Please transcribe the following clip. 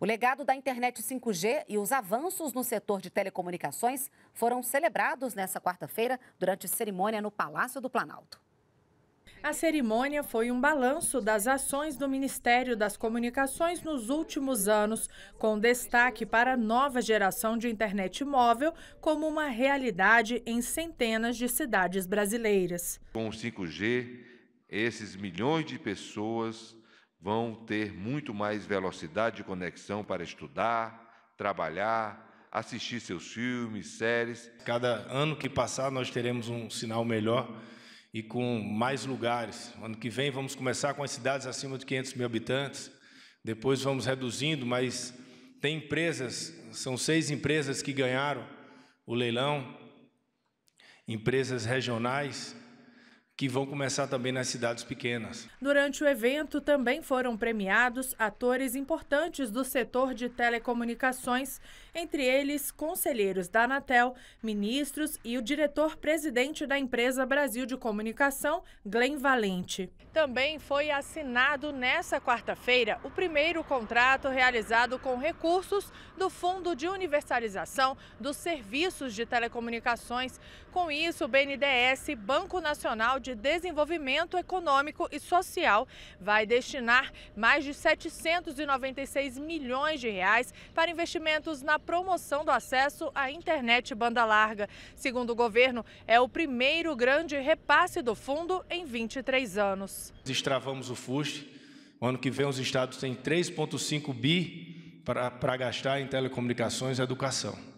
O legado da internet 5G e os avanços no setor de telecomunicações foram celebrados nesta quarta-feira durante cerimônia no Palácio do Planalto. A cerimônia foi um balanço das ações do Ministério das Comunicações nos últimos anos, com destaque para a nova geração de internet móvel como uma realidade em centenas de cidades brasileiras. Com o 5G, esses milhões de pessoas vão ter muito mais velocidade de conexão para estudar, trabalhar, assistir seus filmes, séries. Cada ano que passar, nós teremos um sinal melhor e com mais lugares. Ano que vem, vamos começar com as cidades acima de 500 mil habitantes, depois vamos reduzindo, mas tem empresas, são seis empresas que ganharam o leilão, empresas regionais que vão começar também nas cidades pequenas. Durante o evento também foram premiados atores importantes do setor de telecomunicações, entre eles conselheiros da Anatel, ministros e o diretor-presidente da empresa Brasil de Comunicação, Glenn Valente. Também foi assinado nesta quarta-feira o primeiro contrato realizado com recursos do Fundo de Universalização dos Serviços de Telecomunicações. Com isso, o BNDES, Banco Nacional de Desenvolvimento Econômico e Social vai destinar mais de 796 milhões de reais para investimentos na promoção do acesso à internet banda larga. Segundo o governo, é o primeiro grande repasse do fundo em 23 anos. Destravamos o FUST. O ano que vem os estados têm 3,5 bi para, para gastar em telecomunicações e educação.